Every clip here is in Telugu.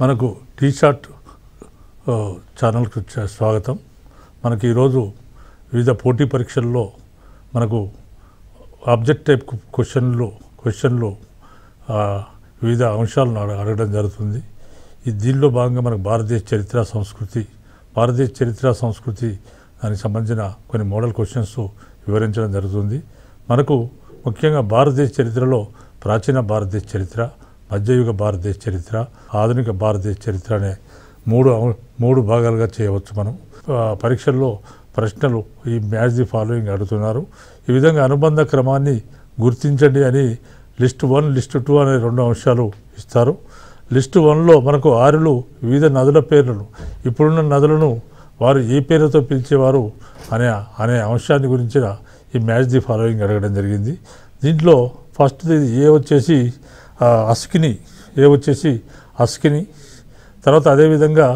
మనకు షార్ట్ ఛానల్కు స్వాగతం మనకి ఈరోజు వివిధ పోటీ పరీక్షల్లో మనకు ఆబ్జెక్ట్ టైప్ క్వశ్చన్లు క్వశ్చన్లు వివిధ అంశాలను అడగడం జరుగుతుంది ఈ దీనిలో భాగంగా మనకు భారతదేశ చరిత్ర సంస్కృతి భారతదేశ చరిత్ర సంస్కృతి దానికి సంబంధించిన కొన్ని మోడల్ క్వశ్చన్స్ వివరించడం జరుగుతుంది మనకు ముఖ్యంగా భారతదేశ చరిత్రలో ప్రాచీన భారతదేశ చరిత్ర మధ్యయుగ భారతదేశ చరిత్ర ఆధునిక భారతదేశ చరిత్ర అనే మూడు మూడు భాగాలుగా చేయవచ్చు మనం పరీక్షల్లో ప్రశ్నలు ఈ మ్యాచ్ ది ఫాలోయింగ్ అడుగుతున్నారు ఈ విధంగా అనుబంధ క్రమాన్ని గుర్తించండి అని లిస్ట్ వన్ లిస్ట్ టూ అనే రెండు అంశాలు ఇస్తారు లిస్ట్ వన్లో మనకు ఆరులు వివిధ నదుల పేర్లను ఇప్పుడున్న నదులను వారు ఏ పేరుతో పిలిచేవారు అనే అనే అంశాన్ని గురించిన ఈ మ్యాచ్ ది ఫాలోయింగ్ అడగడం జరిగింది దీంట్లో ఫస్ట్ ఏ వచ్చేసి అసుకిని ఏ వచ్చేసి అసుకిని తర్వాత అదేవిధంగా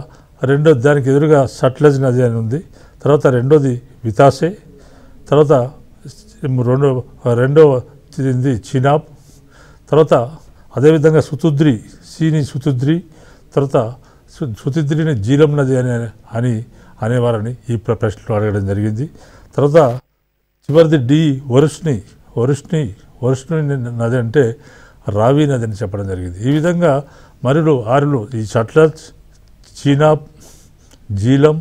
రెండోది దానికి ఎదురుగా సట్లజ్ నది అని ఉంది తర్వాత రెండోది వితాసే తర్వాత రెండో రెండోది చినాబ్ తర్వాత అదేవిధంగా సుతుద్రి సీని సుతుద్రి తర్వాత సుతుద్రిని జీలం నది అని అని అనేవారని ఈ ప్రశ్నలు అడగడం జరిగింది తర్వాత చివరిది డి వరుష్ని వరుష్ని వరుష్ని నది అంటే రావి నదిని చెప్పడం జరిగింది ఈ విధంగా మరులు ఆరులు ఈ షట్లర్చ్ చీనాబ్ జీలం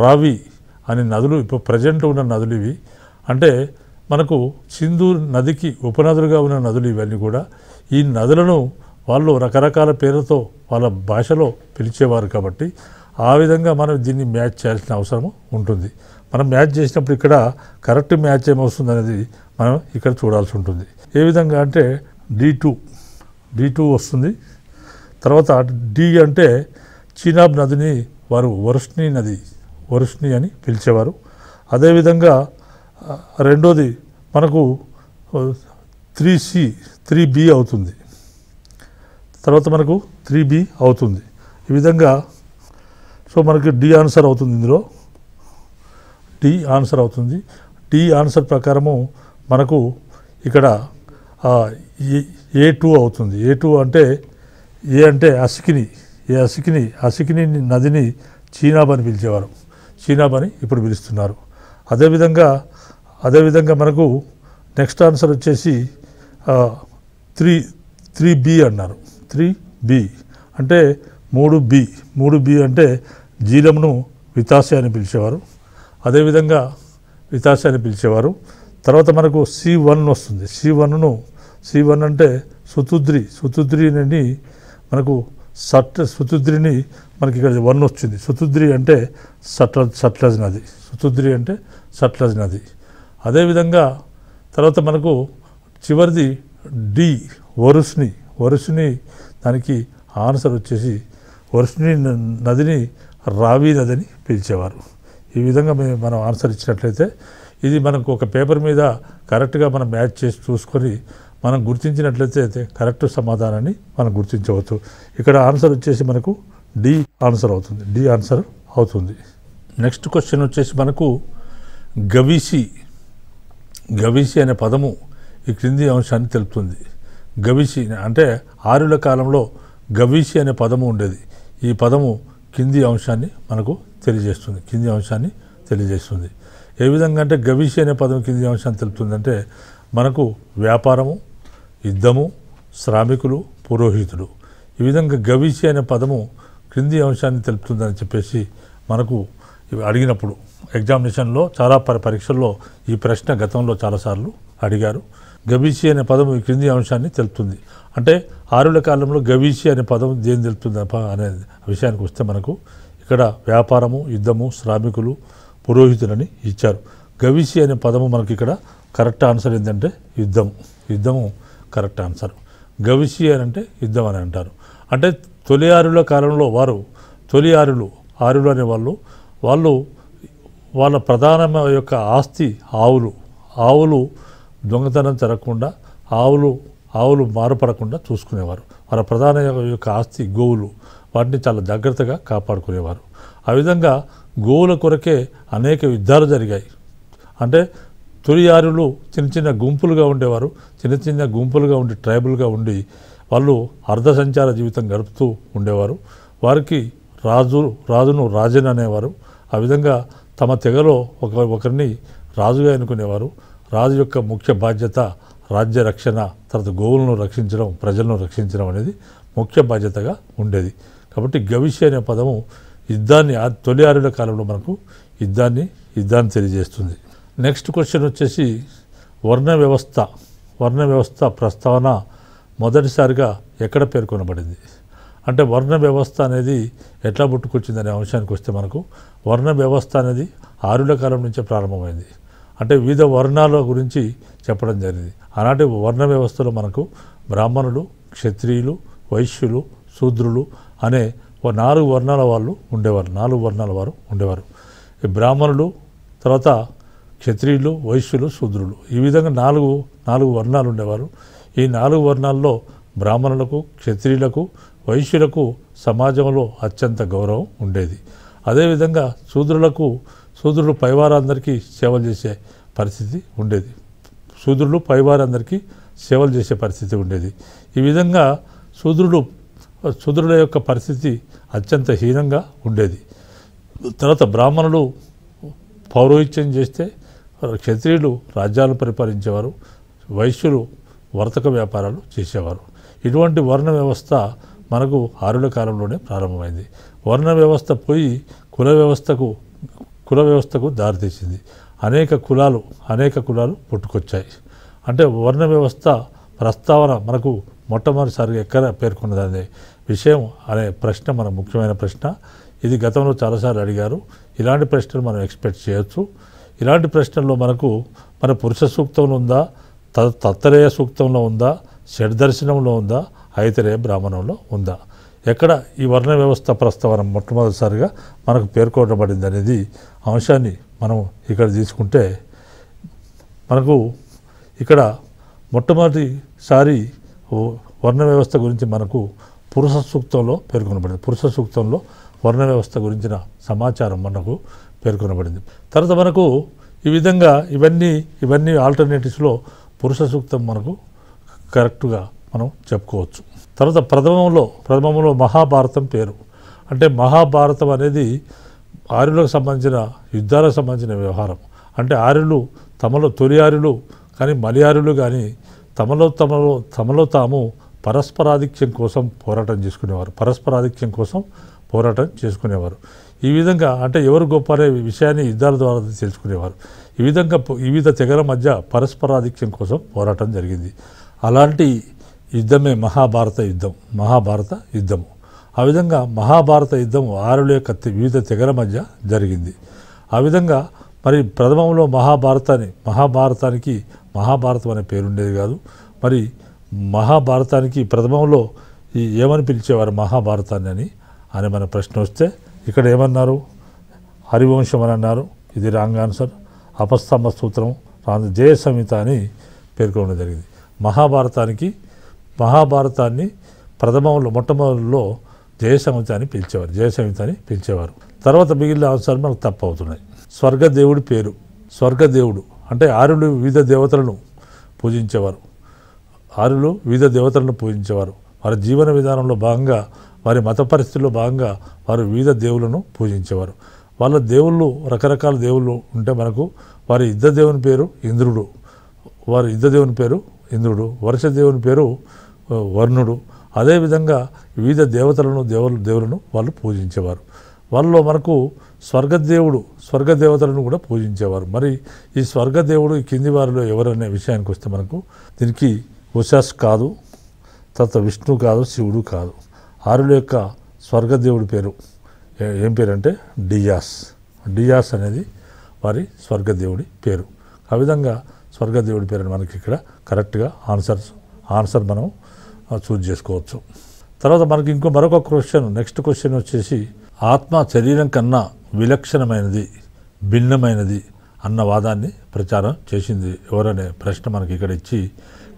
రావి అనే నదులు ఇప్పుడు ప్రజెంట్ ఉన్న నదులు ఇవి అంటే మనకు సింధు నదికి ఉపనదులుగా ఉన్న నదులు ఇవన్నీ కూడా ఈ నదులను వాళ్ళు రకరకాల పేర్లతో వాళ్ళ భాషలో పిలిచేవారు కాబట్టి ఆ విధంగా మనం దీన్ని మ్యాచ్ చేయాల్సిన అవసరం ఉంటుంది మనం మ్యాచ్ చేసినప్పుడు ఇక్కడ కరెక్ట్ మ్యాచ్ ఏమవుతుంది అనేది మనం ఇక్కడ చూడాల్సి ఉంటుంది ఏ విధంగా అంటే డి టూ డి టూ వస్తుంది తర్వాత డి అంటే చీనాబ్ నదిని వారు వరుష్ణి నది వరుష్ణి అని పిలిచేవారు అదేవిధంగా రెండోది మనకు త్రీ సి త్రీ బి అవుతుంది తర్వాత మనకు త్రీ బి అవుతుంది ఈ విధంగా సో మనకి డి ఆన్సర్ అవుతుంది ఇందులో డి ఆన్సర్ అవుతుంది డి ఆన్సర్ ప్రకారము మనకు ఇక్కడ ఏ టూ అవుతుంది ఏ టూ అంటే ఏ అంటే అసికిని ఏ అసికిని అసికిని నదిని చీనాబని పిలిచేవారు చీనాబని ఇప్పుడు పిలుస్తున్నారు అదేవిధంగా అదేవిధంగా మనకు నెక్స్ట్ ఆన్సర్ వచ్చేసి త్రీ త్రీ బి అన్నారు త్రీ బి అంటే మూడు బి మూడు బి అంటే జీలంను వితాసే అని పిలిచేవారు అదేవిధంగా వితాసే అని పిలిచేవారు తర్వాత మనకు సి వన్ వస్తుంది సి వన్ను శ్రీ వన్ అంటే సుతుద్రి సుతుద్రిని మనకు సట్ సుతుద్రిని మనకి ఇక్కడ వన్ వచ్చింది సుతుద్రి అంటే సట్ల సట్లజ్ నది సుతుద్రి అంటే సట్లజ్ నది అదేవిధంగా తర్వాత మనకు చివరిది డి వరుస్ని వరుషుని దానికి ఆన్సర్ వచ్చేసి వరుషుని నదిని రావి నదిని పిలిచేవారు ఈ విధంగా మనం ఆన్సర్ ఇచ్చినట్లయితే ఇది మనకు ఒక పేపర్ మీద కరెక్ట్గా మనం మ్యాచ్ చేసి చూసుకొని మనం గుర్తించినట్లయితే కరెక్ట్ సమాధానాన్ని మనం గుర్తించవచ్చు ఇక్కడ ఆన్సర్ వచ్చేసి మనకు డి ఆన్సర్ అవుతుంది డి ఆన్సర్ అవుతుంది నెక్స్ట్ క్వశ్చన్ వచ్చేసి మనకు గవిసి గవిసి అనే పదము ఈ క్రింది అంశాన్ని తెలుపుతుంది గవిసి అంటే ఆర్యుల కాలంలో గవిసి అనే పదము ఉండేది ఈ పదము కింది అంశాన్ని మనకు తెలియజేస్తుంది కింది అంశాన్ని తెలియజేస్తుంది ఏ విధంగా అంటే గవిసి అనే పదం కింది అంశాన్ని అంటే మనకు వ్యాపారము యుద్ధము శ్రామికులు పురోహితుడు ఈ విధంగా గవిషి అనే పదము క్రింది అంశాన్ని తెలుపుతుందని చెప్పేసి మనకు అడిగినప్పుడు ఎగ్జామినేషన్లో చాలా పరీక్షల్లో ఈ ప్రశ్న గతంలో చాలాసార్లు అడిగారు గవిషి అనే పదం ఈ క్రింది అంశాన్ని తెలుపుతుంది అంటే ఆరుల కాలంలో గవిషి అనే పదం దేని తెలుపుతుంది అనే విషయానికి వస్తే మనకు ఇక్కడ వ్యాపారము యుద్ధము శ్రామికులు పురోహితులని ఇచ్చారు గవిషి అనే పదము మనకి ఇక్కడ కరెక్ట్ ఆన్సర్ ఏంటంటే యుద్ధము యుద్ధము కరెక్ట్ ఆన్సర్ గవిషియర్ అంటే యుద్ధం అని అంటారు అంటే తొలి ఆరుల కాలంలో వారు తొలి ఆరులు ఆరులు అనే వాళ్ళు వాళ్ళు వాళ్ళ ప్రధాన యొక్క ఆస్తి ఆవులు ఆవులు దొంగతనం జరగకుండా ఆవులు ఆవులు మారపడకుండా చూసుకునేవారు వాళ్ళ ప్రధాన యొక్క ఆస్తి గోవులు వాటిని చాలా జాగ్రత్తగా కాపాడుకునేవారు ఆ విధంగా గోవుల కొరకే అనేక యుద్ధాలు జరిగాయి అంటే తొలియారులు చిన్న చిన్న గుంపులుగా ఉండేవారు చిన్న చిన్న గుంపులుగా ఉండి ట్రైబల్గా ఉండి వాళ్ళు అర్ధసంచార జీవితం గడుపుతూ ఉండేవారు వారికి రాజు రాజును రాజన్ అనేవారు ఆ విధంగా తమ తెగలో ఒక ఒకరిని రాజుగా ఎన్నుకునేవారు రాజు యొక్క ముఖ్య బాధ్యత రాజ్య రక్షణ తర్వాత గోవులను రక్షించడం ప్రజలను రక్షించడం అనేది ముఖ్య బాధ్యతగా ఉండేది కాబట్టి గవిష్య అనే పదము యుద్ధాన్ని తొలి ఆరుల కాలంలో మనకు యుద్ధాన్ని యుద్ధాన్ని తెలియజేస్తుంది నెక్స్ట్ క్వశ్చన్ వచ్చేసి వర్ణ వ్యవస్థ వర్ణ వ్యవస్థ ప్రస్తావన మొదటిసారిగా ఎక్కడ పేర్కొనబడింది అంటే వర్ణ వ్యవస్థ అనేది ఎట్లా పుట్టుకొచ్చింది అనే అంశానికి వస్తే మనకు వర్ణ వ్యవస్థ అనేది ఆరుల కాలం నుంచే ప్రారంభమైంది అంటే వివిధ వర్ణాల గురించి చెప్పడం జరిగింది అలాంటి వర్ణ వ్యవస్థలో మనకు బ్రాహ్మణులు క్షత్రియులు వైశ్యులు శూద్రులు అనే నాలుగు వర్ణాల వాళ్ళు ఉండేవారు నాలుగు వర్ణాల వారు ఉండేవారు ఈ బ్రాహ్మణులు తర్వాత క్షత్రియులు వైశ్యులు శూద్రులు ఈ విధంగా నాలుగు నాలుగు వర్ణాలు ఉండేవారు ఈ నాలుగు వర్ణాల్లో బ్రాహ్మణులకు క్షత్రియులకు వైశ్యులకు సమాజంలో అత్యంత గౌరవం ఉండేది అదేవిధంగా శూద్రులకు శూద్రులు పైవారందరికీ సేవలు చేసే పరిస్థితి ఉండేది శూద్రులు పైవారందరికీ సేవలు చేసే పరిస్థితి ఉండేది ఈ విధంగా శూద్రుడు శూద్రుల యొక్క పరిస్థితి అత్యంత హీనంగా ఉండేది తర్వాత బ్రాహ్మణులు పౌరోహిత్యం చేస్తే క్షత్రియులు రాజ్యాలను పరిపాలించేవారు వైశ్యులు వర్తక వ్యాపారాలు చేసేవారు ఇటువంటి వర్ణ వ్యవస్థ మనకు ఆరుల కాలంలోనే ప్రారంభమైంది వర్ణ వ్యవస్థ పోయి కుల వ్యవస్థకు కుల వ్యవస్థకు దారితీసింది అనేక కులాలు అనేక కులాలు పుట్టుకొచ్చాయి అంటే వర్ణ వ్యవస్థ ప్రస్తావన మనకు మొట్టమొదటిసారిగా ఎక్కడ పేర్కొన్నదనే విషయం అనే ప్రశ్న మన ముఖ్యమైన ప్రశ్న ఇది గతంలో చాలాసార్లు అడిగారు ఇలాంటి ప్రశ్నలు మనం ఎక్స్పెక్ట్ చేయొచ్చు ఇలాంటి ప్రశ్నల్లో మనకు మన పురుష సూక్తంలో ఉందా తత్తరేయ సూక్తంలో ఉందా షడ్దర్శనంలో ఉందా ఐతరేయ బ్రాహ్మణంలో ఉందా ఎక్కడ ఈ వర్ణ వ్యవస్థ ప్రస్తావన మొట్టమొదటిసారిగా మనకు పేర్కొనబడింది అనేది అంశాన్ని మనం ఇక్కడ తీసుకుంటే మనకు ఇక్కడ మొట్టమొదటిసారి వర్ణ వ్యవస్థ గురించి మనకు పురుష సూక్తంలో పేర్కొనబడింది పురుష సూక్తంలో వర్ణ వ్యవస్థ గురించిన సమాచారం మనకు పేర్కొనబడింది తర్వాత మనకు ఈ విధంగా ఇవన్నీ ఇవన్నీ ఆల్టర్నేటివ్స్లో పురుష సూక్తం మనకు కరెక్ట్గా మనం చెప్పుకోవచ్చు తర్వాత ప్రథమంలో ప్రథమంలో మహాభారతం పేరు అంటే మహాభారతం అనేది ఆర్యులకు సంబంధించిన యుద్ధాలకు సంబంధించిన వ్యవహారం అంటే ఆర్యులు తమలో తొలి ఆర్యులు కానీ మలియారులు కానీ తమలో తమలో తమలో తాము పరస్పరాధిక్యం కోసం పోరాటం చేసుకునేవారు పరస్పరాధిక్యం కోసం పోరాటం చేసుకునేవారు ఈ విధంగా అంటే ఎవరు అనే విషయాన్ని యుద్ధాల ద్వారా తెలుసుకునేవారు ఈ విధంగా వివిధ తెగల మధ్య పరస్పరాధిక్యం కోసం పోరాటం జరిగింది అలాంటి యుద్ధమే మహాభారత యుద్ధం మహాభారత యుద్ధము ఆ విధంగా మహాభారత యుద్ధం ఆరుల కత్తి వివిధ తెగల మధ్య జరిగింది ఆ విధంగా మరి ప్రథమంలో మహాభారతాన్ని మహాభారతానికి మహాభారతం అనే పేరుండేది కాదు మరి మహాభారతానికి ప్రథమంలో ఈ ఏమని పిలిచేవారు మహాభారతాన్ని అని అనే మన ప్రశ్న వస్తే ఇక్కడ ఏమన్నారు హరివంశం అని అన్నారు ఇది రాంగ్ ఆన్సర్ అపస్తంభ సూత్రం రాంగ్ జయ సంహిత అని పేర్కొనడం జరిగింది మహాభారతానికి మహాభారతాన్ని ప్రథమంలో మొట్టమొదటిలో జయ సంహిత అని పిలిచేవారు జయ సంహిత అని పిలిచేవారు తర్వాత మిగిలిన ఆన్సర్ మనకు తప్పు అవుతున్నాయి స్వర్గదేవుడి పేరు స్వర్గదేవుడు అంటే ఆరులు వివిధ దేవతలను పూజించేవారు ఆరులు వివిధ దేవతలను పూజించేవారు వారి జీవన విధానంలో భాగంగా వారి మత పరిస్థితుల్లో భాగంగా వారు వివిధ దేవులను పూజించేవారు వాళ్ళ దేవుళ్ళు రకరకాల దేవుళ్ళు ఉంటే మనకు వారి యుద్ధ దేవుని పేరు ఇంద్రుడు వారి యుద్ధ దేవుని పేరు ఇంద్రుడు వర్ష దేవుని పేరు వర్ణుడు అదేవిధంగా వివిధ దేవతలను దేవులు దేవులను వాళ్ళు పూజించేవారు వాళ్ళలో మనకు స్వర్గదేవుడు స్వర్గదేవతలను కూడా పూజించేవారు మరి ఈ స్వర్గదేవుడు కింది వారిలో ఎవరనే విషయానికి వస్తే మనకు దీనికి ఉషాస్ కాదు తర్వాత విష్ణు కాదు శివుడు కాదు ఆరుల యొక్క స్వర్గదేవుడి పేరు ఏం పేరు అంటే డియాస్ డియాస్ అనేది వారి స్వర్గదేవుడి పేరు ఆ విధంగా స్వర్గదేవుడి పేరు మనకి ఇక్కడ కరెక్ట్గా ఆన్సర్ ఆన్సర్ మనం చూజ్ చేసుకోవచ్చు తర్వాత మనకి ఇంకో మరొక క్వశ్చన్ నెక్స్ట్ క్వశ్చన్ వచ్చేసి ఆత్మ శరీరం కన్నా విలక్షణమైనది భిన్నమైనది అన్న వాదాన్ని ప్రచారం చేసింది ఎవరనే ప్రశ్న మనకి ఇక్కడ ఇచ్చి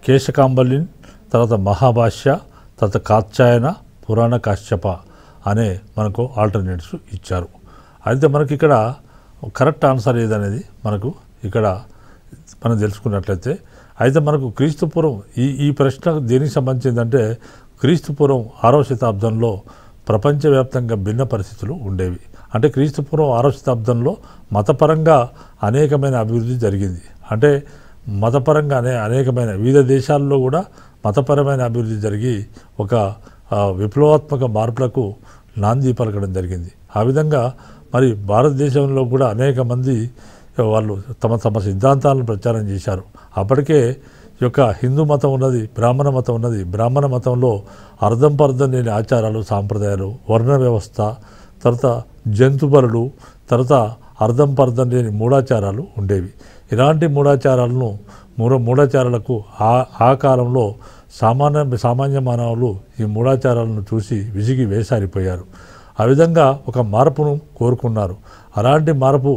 కేశకాంబలిన్ తర్వాత మహాభాష్య తర్వాత కాత్యాయన పురాణ కాశ్యప అనే మనకు ఆల్టర్నేటివ్స్ ఇచ్చారు అయితే మనకి ఇక్కడ కరెక్ట్ ఆన్సర్ ఏదనేది మనకు ఇక్కడ మనం తెలుసుకున్నట్లయితే అయితే మనకు క్రీస్తుపూర్వం ఈ ఈ ప్రశ్న దేనికి సంబంధించిందంటే క్రీస్తుపూర్వం ఆరో శతాబ్దంలో ప్రపంచవ్యాప్తంగా భిన్న పరిస్థితులు ఉండేవి అంటే క్రీస్తుపూర్వం ఆరో శతాబ్దంలో మతపరంగా అనేకమైన అభివృద్ధి జరిగింది అంటే మతపరంగా అనే అనేకమైన వివిధ దేశాల్లో కూడా మతపరమైన అభివృద్ధి జరిగి ఒక విప్లవాత్మక మార్పులకు నాంది పలకడం జరిగింది ఆ విధంగా మరి భారతదేశంలో కూడా అనేక మంది వాళ్ళు తమ తమ సిద్ధాంతాలను ప్రచారం చేశారు అప్పటికే యొక్క హిందూ మతం ఉన్నది బ్రాహ్మణ మతం ఉన్నది బ్రాహ్మణ మతంలో అర్ధం పర్ధం లేని ఆచారాలు సాంప్రదాయాలు వర్ణ వ్యవస్థ తర్వాత జంతుబరులు తర్వాత అర్ధం పర్ధం లేని మూఢాచారాలు ఉండేవి ఇలాంటి మూఢాచారాలను మూఢ మూఢాచారాలకు ఆ ఆ కాలంలో సామాన్య సామాన్య మానవులు ఈ మూఢాచారాలను చూసి విసిగి వేసారిపోయారు ఆ విధంగా ఒక మార్పును కోరుకున్నారు అలాంటి మార్పు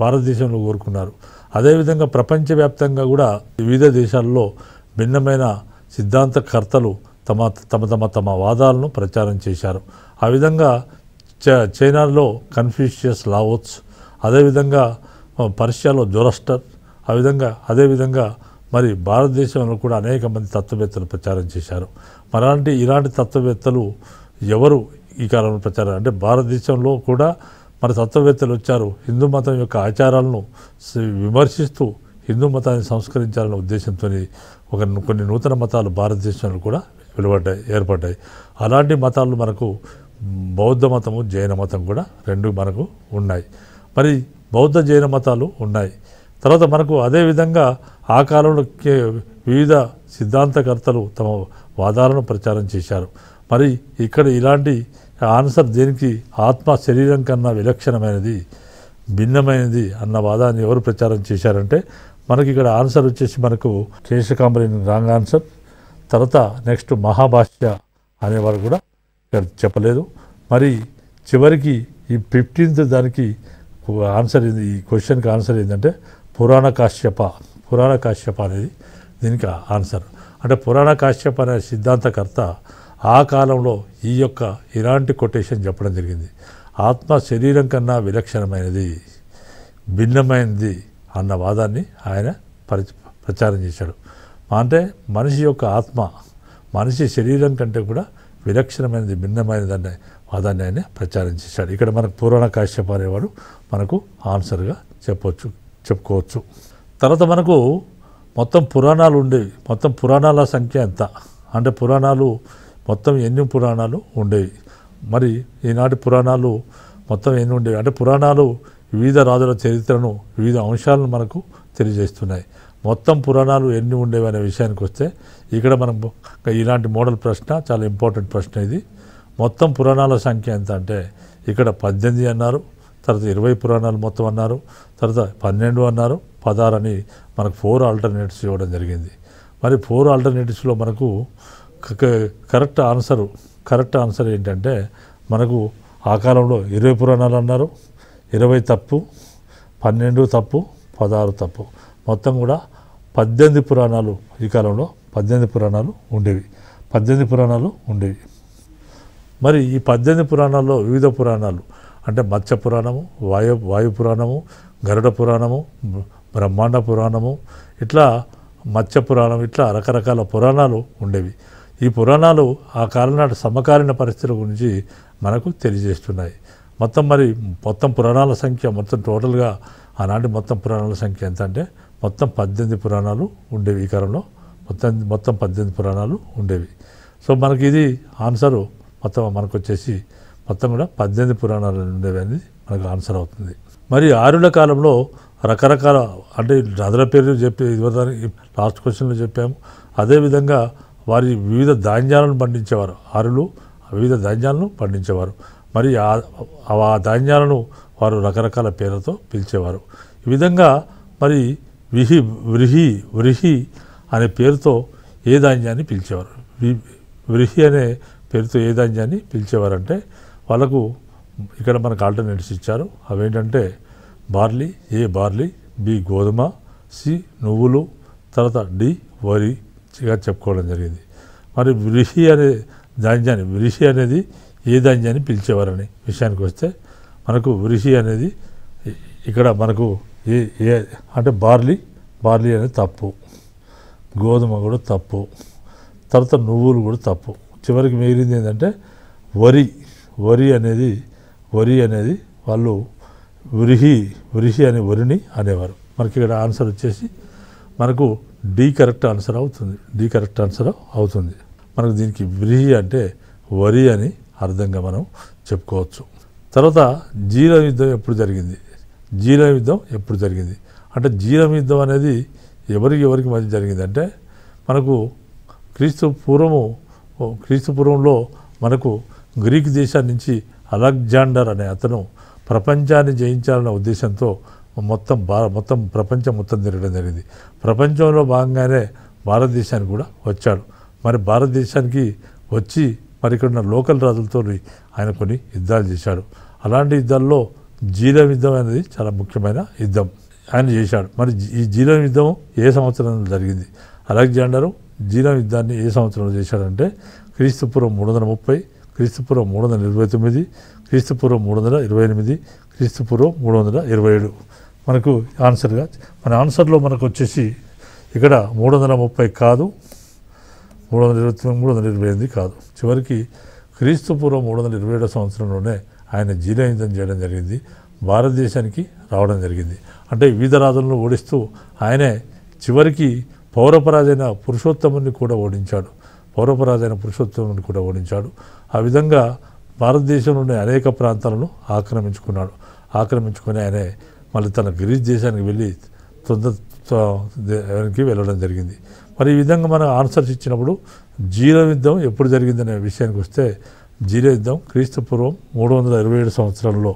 భారతదేశంలో కోరుకున్నారు అదేవిధంగా ప్రపంచవ్యాప్తంగా కూడా వివిధ దేశాల్లో భిన్నమైన సిద్ధాంతకర్తలు తమ తమ తమ తమ వాదాలను ప్రచారం చేశారు ఆ విధంగా చ చైనాలో కన్ఫ్యూషియస్ లావోత్స్ అదేవిధంగా పర్షియాలో జొరస్టర్ ఆ విధంగా అదేవిధంగా మరి భారతదేశంలో కూడా అనేక మంది తత్వవేత్తలు ప్రచారం చేశారు మరలాంటి ఇలాంటి తత్వవేత్తలు ఎవరు ఈ కాలంలో ప్రచారం అంటే భారతదేశంలో కూడా మన తత్వవేత్తలు వచ్చారు హిందూ మతం యొక్క ఆచారాలను విమర్శిస్తూ హిందూ మతాన్ని సంస్కరించాలనే ఉద్దేశంతో ఒక కొన్ని నూతన మతాలు భారతదేశంలో కూడా వెలువడ్డాయి ఏర్పడ్డాయి అలాంటి మతాలు మనకు బౌద్ధ మతము జైన మతం కూడా రెండు మనకు ఉన్నాయి మరి బౌద్ధ జైన మతాలు ఉన్నాయి తర్వాత మనకు అదేవిధంగా ఆ కాలంలో వివిధ సిద్ధాంతకర్తలు తమ వాదాలను ప్రచారం చేశారు మరి ఇక్కడ ఇలాంటి ఆన్సర్ దేనికి ఆత్మ శరీరం కన్నా విలక్షణమైనది భిన్నమైనది అన్న వాదాన్ని ఎవరు ప్రచారం చేశారంటే మనకి ఇక్కడ ఆన్సర్ వచ్చేసి మనకు కేశకాంబరిని రాంగ్ ఆన్సర్ తర్వాత నెక్స్ట్ మహాభాష్య అనేవారు కూడా ఇక్కడ చెప్పలేదు మరి చివరికి ఈ ఫిఫ్టీన్త్ దానికి ఆన్సర్ ఏంది ఈ క్వశ్చన్కి ఆన్సర్ ఏంటంటే పురాణ కాశ్యప పురాణ కాశ్యప అనేది దీనికి ఆన్సర్ అంటే పురాణ కాశ్యప అనే సిద్ధాంతకర్త ఆ కాలంలో ఈ యొక్క ఇలాంటి కొటేషన్ చెప్పడం జరిగింది ఆత్మ శరీరం కన్నా విలక్షణమైనది భిన్నమైనది అన్న వాదాన్ని ఆయన ప్రచారం చేశాడు అంటే మనిషి యొక్క ఆత్మ మనిషి శరీరం కంటే కూడా విలక్షణమైనది భిన్నమైనది అనే వాదాన్ని ఆయన ప్రచారం చేశాడు ఇక్కడ మనకు పురాణ కాశ్యప అనేవాడు మనకు ఆన్సర్గా చెప్పవచ్చు చెప్పుకోవచ్చు తర్వాత మనకు మొత్తం పురాణాలు ఉండేవి మొత్తం పురాణాల సంఖ్య ఎంత అంటే పురాణాలు మొత్తం ఎన్ని పురాణాలు ఉండేవి మరి ఈనాటి పురాణాలు మొత్తం ఎన్ని ఉండేవి అంటే పురాణాలు వివిధ రాజుల చరిత్రను వివిధ అంశాలను మనకు తెలియజేస్తున్నాయి మొత్తం పురాణాలు ఎన్ని ఉండేవి అనే విషయానికి వస్తే ఇక్కడ మనం ఇలాంటి మోడల్ ప్రశ్న చాలా ఇంపార్టెంట్ ప్రశ్న ఇది మొత్తం పురాణాల సంఖ్య ఎంత అంటే ఇక్కడ పద్దెనిమిది అన్నారు తర్వాత ఇరవై పురాణాలు మొత్తం అన్నారు తర్వాత పన్నెండు అన్నారు పదహారు అని మనకు ఫోర్ ఆల్టర్నేటివ్స్ ఇవ్వడం జరిగింది మరి ఫోర్ ఆల్టర్నేటివ్స్లో మనకు కరెక్ట్ ఆన్సరు కరెక్ట్ ఆన్సర్ ఏంటంటే మనకు ఆ కాలంలో ఇరవై పురాణాలు అన్నారు ఇరవై తప్పు పన్నెండు తప్పు పదహారు తప్పు మొత్తం కూడా పద్దెనిమిది పురాణాలు ఈ కాలంలో పద్దెనిమిది పురాణాలు ఉండేవి పద్దెనిమిది పురాణాలు ఉండేవి మరి ఈ పద్దెనిమిది పురాణాల్లో వివిధ పురాణాలు అంటే మత్స్య పురాణము వాయు వాయు పురాణము గరుడ పురాణము బ్రహ్మాండ పురాణము ఇట్లా మత్స్య పురాణం ఇట్లా రకరకాల పురాణాలు ఉండేవి ఈ పురాణాలు ఆ కాలనాటి సమకాలీన పరిస్థితుల గురించి మనకు తెలియజేస్తున్నాయి మొత్తం మరి మొత్తం పురాణాల సంఖ్య మొత్తం టోటల్గా ఆనాటి మొత్తం పురాణాల సంఖ్య ఎంత అంటే మొత్తం పద్దెనిమిది పురాణాలు ఉండేవి ఈ కాలంలో మొత్తం మొత్తం పద్దెనిమిది పురాణాలు ఉండేవి సో మనకి ఇది ఆన్సరు మొత్తం మనకు వచ్చేసి మొత్తం కూడా పద్దెనిమిది పురాణాలు ఉండేవని మనకు ఆన్సర్ అవుతుంది మరి ఆరుల కాలంలో రకరకాల అంటే నదుల పేర్లు చెప్పి ఇవ్వడానికి లాస్ట్ క్వశ్చన్లో చెప్పాము అదేవిధంగా వారి వివిధ ధాన్యాలను పండించేవారు ఆరులు వివిధ ధాన్యాలను పండించేవారు మరి ఆ ధాన్యాలను వారు రకరకాల పేర్లతో పిలిచేవారు ఈ విధంగా మరి విహి వ్రిహి వ్రిహి అనే పేరుతో ఏ ధాన్యాన్ని పిలిచేవారు వ్రిహి అనే పేరుతో ఏ ధాన్యాన్ని పిలిచేవారంటే వాళ్ళకు ఇక్కడ మనకు ఆల్టర్నేటివ్స్ ఇచ్చారు అవేంటంటే బార్లీ ఏ బార్లీ బి గోధుమ సి నువ్వులు తర్వాత డి వరిగా చెప్పుకోవడం జరిగింది మరి వృషి అనే ధాన్యాన్ని వృషి అనేది ఏ ధాన్యాన్ని పిలిచేవారని విషయానికి వస్తే మనకు వృషి అనేది ఇక్కడ మనకు ఏ ఏ అంటే బార్లీ బార్లీ అనేది తప్పు గోధుమ కూడా తప్పు తర్వాత నువ్వులు కూడా తప్పు చివరికి మిగిలింది ఏంటంటే వరి వరి అనేది వరి అనేది వాళ్ళు వ్రిహి వ్రిహి అనే వరిని అనేవారు మనకి ఇక్కడ ఆన్సర్ వచ్చేసి మనకు డి కరెక్ట్ ఆన్సర్ అవుతుంది డి కరెక్ట్ ఆన్సర్ అవుతుంది మనకు దీనికి వ్రిహి అంటే వరి అని అర్థంగా మనం చెప్పుకోవచ్చు తర్వాత జీరం యుద్ధం ఎప్పుడు జరిగింది జీరం యుద్ధం ఎప్పుడు జరిగింది అంటే జీరం యుద్ధం అనేది ఎవరికి ఎవరికి మధ్య జరిగింది అంటే మనకు క్రీస్తు పూర్వము క్రీస్తు పూర్వంలో మనకు గ్రీక్ దేశాన్ని నుంచి అలెగ్జాండర్ అనే అతను ప్రపంచాన్ని జయించాలన్న ఉద్దేశంతో మొత్తం భా మొత్తం ప్రపంచం మొత్తం తిరగడం జరిగింది ప్రపంచంలో భాగంగానే భారతదేశానికి కూడా వచ్చాడు మరి భారతదేశానికి వచ్చి మరి ఇక్కడ ఉన్న లోకల్ రాజులతో ఆయన కొన్ని యుద్ధాలు చేశాడు అలాంటి యుద్ధాల్లో జీలం యుద్ధం అనేది చాలా ముఖ్యమైన యుద్ధం ఆయన చేశాడు మరి ఈ జీలం యుద్ధం ఏ సంవత్సరంలో జరిగింది అలెగ్జాండరు జీలం యుద్ధాన్ని ఏ సంవత్సరంలో చేశాడంటే క్రీస్తుపూర్వం మూడు వందల ముప్పై క్రీస్తుపూర్వం మూడు వందల ఇరవై తొమ్మిది క్రీస్తుపూర్వం మూడు వందల ఇరవై ఎనిమిది క్రీస్తుపూర్వం మూడు వందల ఇరవై ఏడు మనకు ఆన్సర్గా మన ఆన్సర్లో మనకు వచ్చేసి ఇక్కడ మూడు వందల ముప్పై కాదు మూడు వందల ఇరవై మూడు వందల ఇరవై ఎనిమిది కాదు చివరికి క్రీస్తుపూర్వం మూడు వందల ఇరవై ఏడో సంవత్సరంలోనే ఆయన జీర్ణయుద్ధం చేయడం జరిగింది భారతదేశానికి రావడం జరిగింది అంటే వివిధ రాజులను ఓడిస్తూ ఆయనే చివరికి పౌరపరాజైన పురుషోత్తముని కూడా ఓడించాడు పౌరపరాధైన పురుషోత్తముని కూడా ఓడించాడు ఆ విధంగా భారతదేశంలోని అనేక ప్రాంతాలను ఆక్రమించుకున్నాడు ఆక్రమించుకుని ఆయన మళ్ళీ తన గ్రీస్ దేశానికి వెళ్ళి తొందర వెళ్ళడం జరిగింది మరి ఈ విధంగా మనం ఆన్సర్స్ ఇచ్చినప్పుడు జీర యుద్ధం ఎప్పుడు జరిగిందనే విషయానికి వస్తే జీరో యుద్ధం క్రీస్తుపూర్వం మూడు వందల ఇరవై ఏడు సంవత్సరంలో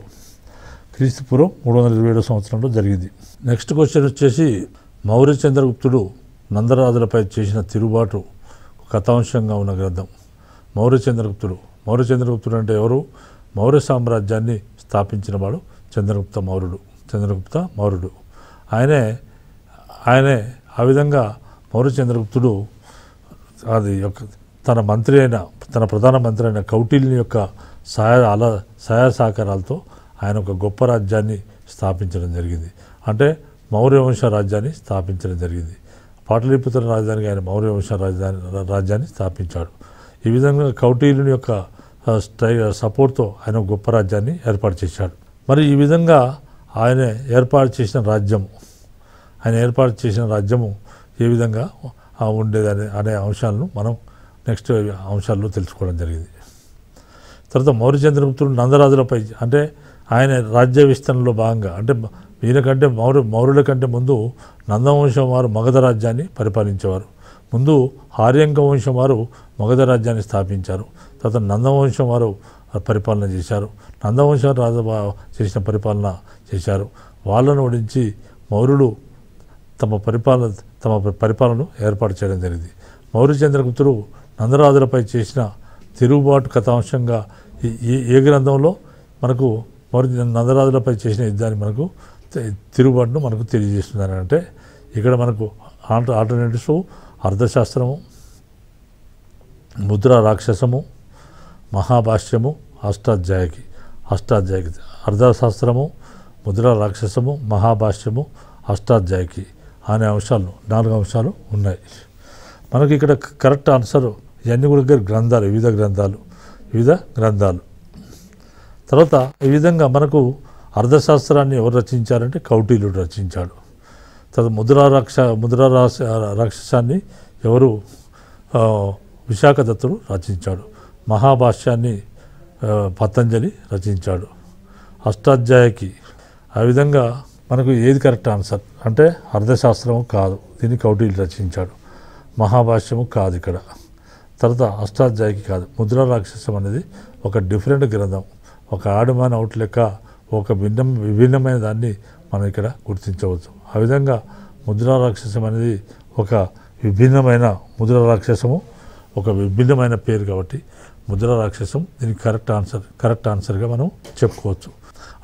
క్రీస్తుపూర్వం మూడు వందల ఇరవై ఏడు సంవత్సరంలో జరిగింది నెక్స్ట్ క్వశ్చన్ వచ్చేసి మౌర్య చంద్రగుప్తుడు నందరాజులపై చేసిన తిరుగుబాటు కథాంశంగా ఉన్న గ్రంథం మౌర్య చంద్రగుప్తుడు మౌర్య చంద్రగుప్తుడు అంటే ఎవరు మౌర్య సామ్రాజ్యాన్ని స్థాపించిన వాడు చంద్రగుప్త మౌర్యుడు చంద్రగుప్త మౌర్యుడు ఆయనే ఆయనే ఆ విధంగా మౌర్య చంద్రగుప్తుడు అది యొక్క తన మంత్రి అయిన తన ప్రధానమంత్రి అయిన కౌటిల్ని యొక్క సహాయ అల సహాయ సహకారాలతో ఆయన ఒక గొప్ప రాజ్యాన్ని స్థాపించడం జరిగింది అంటే మౌర్యవంశ రాజ్యాన్ని స్థాపించడం జరిగింది పాటలీపుత్ర రాజధానికి ఆయన మౌర్య వంశ రాజధాని రాజ్యాన్ని స్థాపించాడు ఈ విధంగా కౌటీలుని యొక్క స్టై సపోర్ట్తో ఆయన గొప్ప రాజ్యాన్ని ఏర్పాటు చేశాడు మరి ఈ విధంగా ఆయన ఏర్పాటు చేసిన రాజ్యము ఆయన ఏర్పాటు చేసిన రాజ్యము ఏ విధంగా ఉండేదని అనే అంశాలను మనం నెక్స్ట్ అంశాల్లో తెలుసుకోవడం జరిగింది తర్వాత మౌర్య చంద్రగుప్తుడు నందరాజులపై అంటే ఆయన రాజ్య విస్తరణలో భాగంగా అంటే వీరికంటే మౌరు మౌరుల కంటే ముందు నందవంశం వారు మగధ రాజ్యాన్ని పరిపాలించేవారు ముందు హార్యంక వంశం వారు మగధ రాజ్యాన్ని స్థాపించారు తర్వాత నందవంశం వారు పరిపాలన చేశారు నందవంశం రాజ చేసిన పరిపాలన చేశారు వాళ్ళను ఓడించి మౌరులు తమ పరిపాలన తమ పరిపాలనను ఏర్పాటు చేయడం జరిగింది మౌర్య చంద్రగుప్తుడు నందరాజులపై చేసిన తిరుగుబాటు కథాంశంగా ఏ గ్రంథంలో మనకు మౌర్య నందరాజులపై చేసిన యుద్ధాన్ని మనకు తిరుగుబాటును మనకు తెలియజేస్తుంది అంటే ఇక్కడ మనకు ఆల్టర్నేటివ్స్ అర్థశాస్త్రము ముద్ర రాక్షసము మహాభాష్యము అష్టాధ్యాయకి అష్టాధ్యాయకి అర్థశాస్త్రము ముద్ర రాక్షసము మహాభాష్యము అష్టాధ్యాయకి అనే అంశాలు నాలుగు అంశాలు ఉన్నాయి మనకి ఇక్కడ కరెక్ట్ ఆన్సర్ ఇవన్నీ కూడా గ్రంథాలు వివిధ గ్రంథాలు వివిధ గ్రంథాలు తర్వాత ఈ విధంగా మనకు అర్థశాస్త్రాన్ని ఎవరు రచించారంటే కౌటిల్యుడు రచించాడు తర్వాత ముద్రా రాక్ష ముద్రా రాక్ష రాక్షసాన్ని ఎవరు విశాఖదత్తుడు రచించాడు మహాభాష్యాన్ని పతంజలి రచించాడు అష్టాధ్యాయకి ఆ విధంగా మనకు ఏది కరెక్ట్ ఆన్సర్ అంటే అర్ధశాస్త్రము కాదు దీన్ని కౌటిల్యుడు రచించాడు మహాభాష్యము కాదు ఇక్కడ తర్వాత అష్టాధ్యాయకి కాదు ముద్రా రాక్షసం అనేది ఒక డిఫరెంట్ గ్రంథం ఒక ఆడమాన్ అవుట్ లెక్క ఒక భిన్న విభిన్నమైన దాన్ని మనం ఇక్కడ గుర్తించవచ్చు ఆ విధంగా ముద్రా రాక్షసం అనేది ఒక విభిన్నమైన ముద్ర రాక్షసము ఒక విభిన్నమైన పేరు కాబట్టి ముద్ర రాక్షసం దీనికి కరెక్ట్ ఆన్సర్ కరెక్ట్ ఆన్సర్గా మనం చెప్పుకోవచ్చు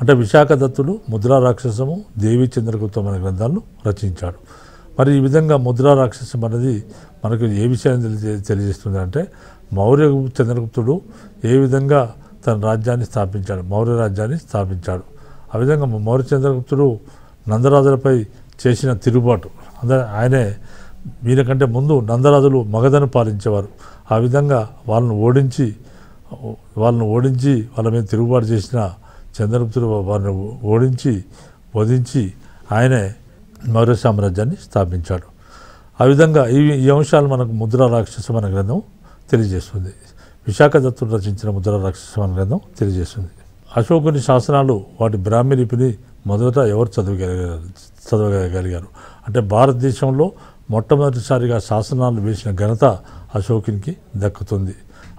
అంటే విశాఖ దత్తుడు ముద్రా రాక్షసము దేవి చంద్రగుప్తమైన గ్రంథాలను రచించాడు మరి ఈ విధంగా ముద్రా రాక్షసం అనేది మనకు ఏ విషయాన్ని తెలియజేస్తుంది అంటే మౌర్య చంద్రగుప్తుడు ఏ విధంగా తన రాజ్యాన్ని స్థాపించాడు మౌర్య రాజ్యాన్ని స్థాపించాడు ఆ విధంగా మౌర్య చంద్రగుప్తుడు నందరాజులపై చేసిన తిరుగుబాటు అందరూ ఆయనే వీరికంటే ముందు నందరాజులు మగధను పాలించేవారు ఆ విధంగా వాళ్ళను ఓడించి వాళ్ళను ఓడించి వాళ్ళ మీద తిరుగుబాటు చేసిన చంద్రగుప్తుడు వారిని ఓడించి వధించి ఆయనే మౌర్య సామ్రాజ్యాన్ని స్థాపించాడు ఆ విధంగా ఈ ఈ అంశాలు మనకు ముద్ర రాక్షసం అనే గ్రంథం తెలియజేస్తుంది విశాఖ దత్తుడు రచించిన ముద్ర రక్షణ గ్రంథం తెలియజేస్తుంది అశోకుని శాసనాలు వాటి బ్రాహ్మీ లిపిని మొదట ఎవరు చదవగలిగారు చదవగలిగారు అంటే భారతదేశంలో మొట్టమొదటిసారిగా శాసనాలు వేసిన ఘనత అశోకునికి దక్కుతుంది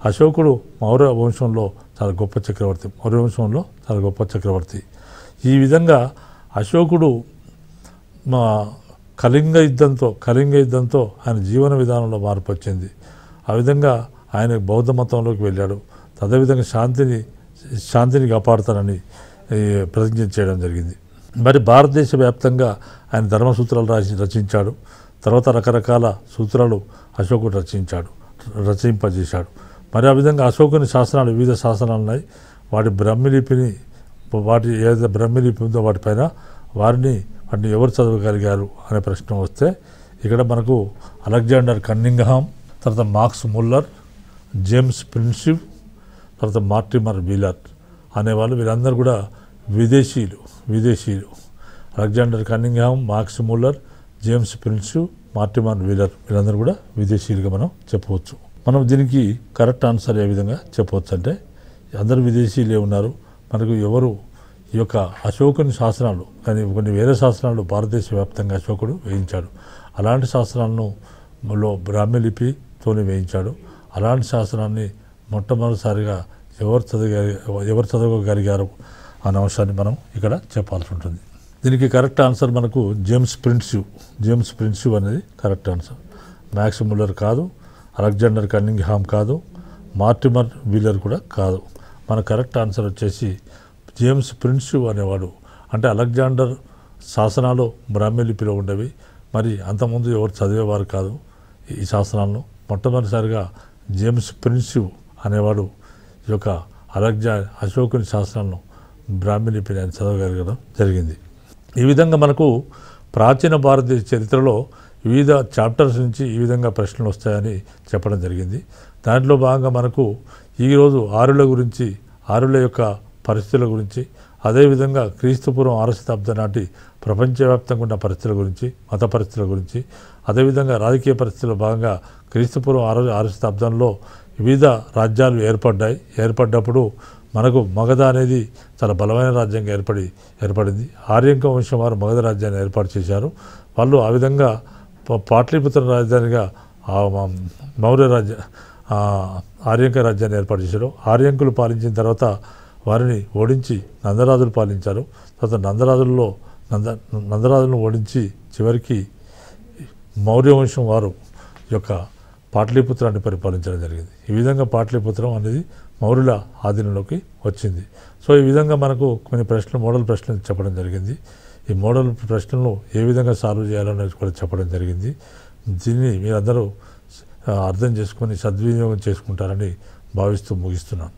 అశోకుడు మౌర్య వంశంలో చాలా గొప్ప చక్రవర్తి మౌర్య వంశంలో చాలా గొప్ప చక్రవర్తి ఈ విధంగా అశోకుడు మా కళింగ యుద్ధంతో కళింగ యుద్ధంతో ఆయన జీవన విధానంలో మార్పు వచ్చింది ఆ విధంగా ఆయన బౌద్ధ మతంలోకి వెళ్ళాడు తదేవిధంగా శాంతిని శాంతిని కాపాడుతానని ప్రతిజ్ఞ చేయడం జరిగింది మరి భారతదేశ వ్యాప్తంగా ఆయన ధర్మసూత్రాలు రాసి రచించాడు తర్వాత రకరకాల సూత్రాలు అశోకుడు రచించాడు రచింపజేశాడు మరి ఆ విధంగా అశోకుని శాసనాలు వివిధ శాసనాలు ఉన్నాయి వాటి బ్రహ్మలిపిని వాటి ఏదైతే బ్రహ్మలిపి ఉందో వాటిపైన వారిని వాటిని ఎవరు చదవగలిగారు అనే ప్రశ్న వస్తే ఇక్కడ మనకు అలెగ్జాండర్ కన్నింగ్హామ్ తర్వాత మార్క్స్ ముల్లర్ జేమ్స్ ప్రిన్సిప్ తర్వాత మార్టిమర్ బీలాట్ అనేవాళ్ళు వీళ్ళందరూ కూడా విదేశీయులు విదేశీయులు Alexander Cunningham Max Muller James Prinsep Mortimer Wheeler వీళ్ళందరూ కూడా విదేశీయులుగా మనం చెప్పవచ్చు మనం దీనికి కరెక్ట్ ఆన్సర్ ఏ విధంగా చెప్పవచ్చు అంటే అందరు విదేశీయులే ఉన్నారు మనకు ఎవరు ఈ యొక్క అశోకుని శాస్త్రాలు కానీ కొన్ని వేరే శాస్త్రాలు భారతదేశ వ్యాప్తంగా అశోకుడు వేయించాడు అలాంటి శాస్త్రాలను లో బ్రాహ్మీ వేయించాడు అలాంటి శాసనాన్ని మొట్టమొదటిసారిగా ఎవరు చదివగలి ఎవరు చదవగలిగారు అనే అంశాన్ని మనం ఇక్కడ చెప్పాల్సి ఉంటుంది దీనికి కరెక్ట్ ఆన్సర్ మనకు జేమ్స్ ప్రిన్సివ్ జేమ్స్ ప్రిన్సివ్ అనేది కరెక్ట్ ఆన్సర్ మ్యాక్స్ ముల్లర్ కాదు అలెగ్జాండర్ కన్నింగ్ హామ్ కాదు మార్టిమర్ వీలర్ కూడా కాదు మన కరెక్ట్ ఆన్సర్ వచ్చేసి జేమ్స్ ప్రిన్సివ్ అనేవాడు అంటే అలెగ్జాండర్ శాసనాలు బ్రాహ్మీ లిపిలో ఉండేవి మరి అంతకుముందు ఎవరు చదివేవారు కాదు ఈ శాసనాలను మొట్టమొదటిసారిగా జేమ్స్ ప్రిన్సివ్ అనేవాడు ఈ యొక్క అలెగ్జా అశోకుని శాస్త్రాలను బ్రాహ్మిణి లిపిని ఆయన చదవగలగడం జరిగింది ఈ విధంగా మనకు ప్రాచీన భారతదేశ చరిత్రలో వివిధ చాప్టర్స్ నుంచి ఈ విధంగా ప్రశ్నలు వస్తాయని చెప్పడం జరిగింది దాంట్లో భాగంగా మనకు ఈరోజు ఆరుల గురించి ఆరుల యొక్క పరిస్థితుల గురించి అదేవిధంగా క్రీస్తుపూర్వం ఆరు శతాబ్దం నాటి ప్రపంచవ్యాప్తంగా ఉన్న పరిస్థితుల గురించి మత పరిస్థితుల గురించి అదేవిధంగా రాజకీయ పరిస్థితుల్లో భాగంగా క్రీస్తుపూర్వం ఆరు ఆరు శతాబ్దంలో వివిధ రాజ్యాలు ఏర్పడ్డాయి ఏర్పడ్డప్పుడు మనకు మగధ అనేది చాలా బలమైన రాజ్యంగా ఏర్పడి ఏర్పడింది ఆర్యంక వంశం వారు మగధ రాజ్యాన్ని ఏర్పాటు చేశారు వాళ్ళు ఆ విధంగా పాటలీపుత్ర రాజధానిగా మౌర్య రాజ్య ఆర్యంక రాజ్యాన్ని ఏర్పాటు చేశారు ఆర్యంకులు పాలించిన తర్వాత వారిని ఓడించి నందరాజులు పాలించారు తర్వాత నందరాజుల్లో నంద నందరాజులను ఓడించి చివరికి మౌర్యవంశం వారు యొక్క పాటలీపుత్రాన్ని పరిపాలించడం జరిగింది ఈ విధంగా పాటలీపుత్రం అనేది మౌర్యుల ఆధీనంలోకి వచ్చింది సో ఈ విధంగా మనకు కొన్ని ప్రశ్నలు మోడల్ ప్రశ్నలు చెప్పడం జరిగింది ఈ మోడల్ ప్రశ్నలు ఏ విధంగా సాల్వ్ చేయాలనేది కూడా చెప్పడం జరిగింది దీన్ని మీరందరూ అర్థం చేసుకొని సద్వినియోగం చేసుకుంటారని భావిస్తూ ముగిస్తున్నాను